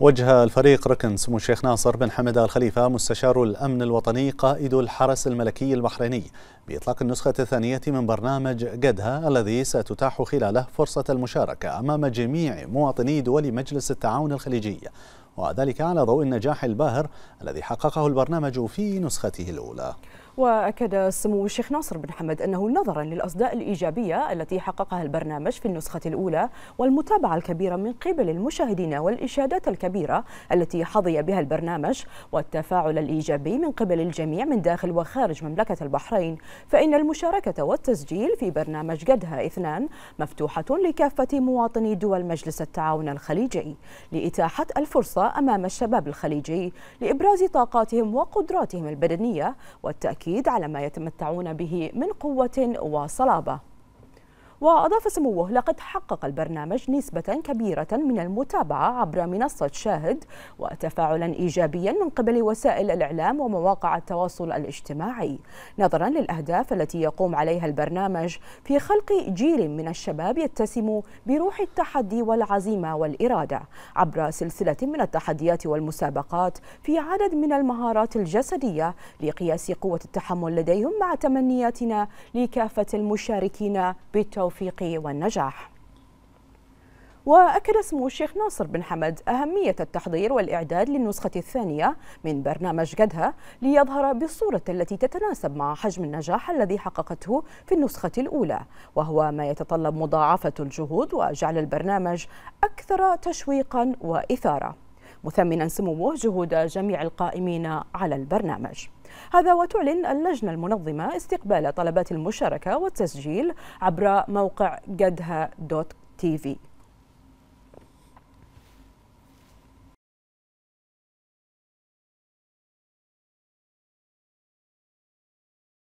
وجه الفريق ركن سمو الشيخ ناصر بن حمد الخليفة مستشار الأمن الوطني قائد الحرس الملكي البحريني بإطلاق النسخة الثانية من برنامج جدها الذي ستتاح خلاله فرصة المشاركة أمام جميع مواطني دول مجلس التعاون الخليجي وذلك على ضوء النجاح الباهر الذي حققه البرنامج في نسخته الأولى وأكد سمو الشيخ ناصر بن حمد أنه نظرا للأصداء الإيجابية التي حققها البرنامج في النسخة الأولى والمتابعة الكبيرة من قبل المشاهدين والإشادات الكبيرة التي حظي بها البرنامج والتفاعل الإيجابي من قبل الجميع من داخل وخارج مملكة البحرين فإن المشاركة والتسجيل في برنامج قدها اثنان مفتوحة لكافة مواطني دول مجلس التعاون الخليجي لإتاحة الفرصة أمام الشباب الخليجي لإبراز طاقاتهم وقدراتهم البدنية والتأكيد على ما يتمتعون به من قوة وصلابة وأضاف سموه لقد حقق البرنامج نسبة كبيرة من المتابعة عبر منصة شاهد وتفاعلا إيجابيا من قبل وسائل الإعلام ومواقع التواصل الاجتماعي نظرا للأهداف التي يقوم عليها البرنامج في خلق جيل من الشباب يتسم بروح التحدي والعزيمة والإرادة عبر سلسلة من التحديات والمسابقات في عدد من المهارات الجسدية لقياس قوة التحمل لديهم مع تمنياتنا لكافة المشاركين بالتو التوفيق والنجاح وأكد اسم الشيخ ناصر بن حمد أهمية التحضير والإعداد للنسخة الثانية من برنامج جدها ليظهر بالصورة التي تتناسب مع حجم النجاح الذي حققته في النسخة الأولى وهو ما يتطلب مضاعفة الجهود وجعل البرنامج أكثر تشويقا وإثارة مثمنا سموه جهود جميع القائمين على البرنامج هذا وتعلن اللجنة المنظمة استقبال طلبات المشاركة والتسجيل عبر موقع جدها دوت تي في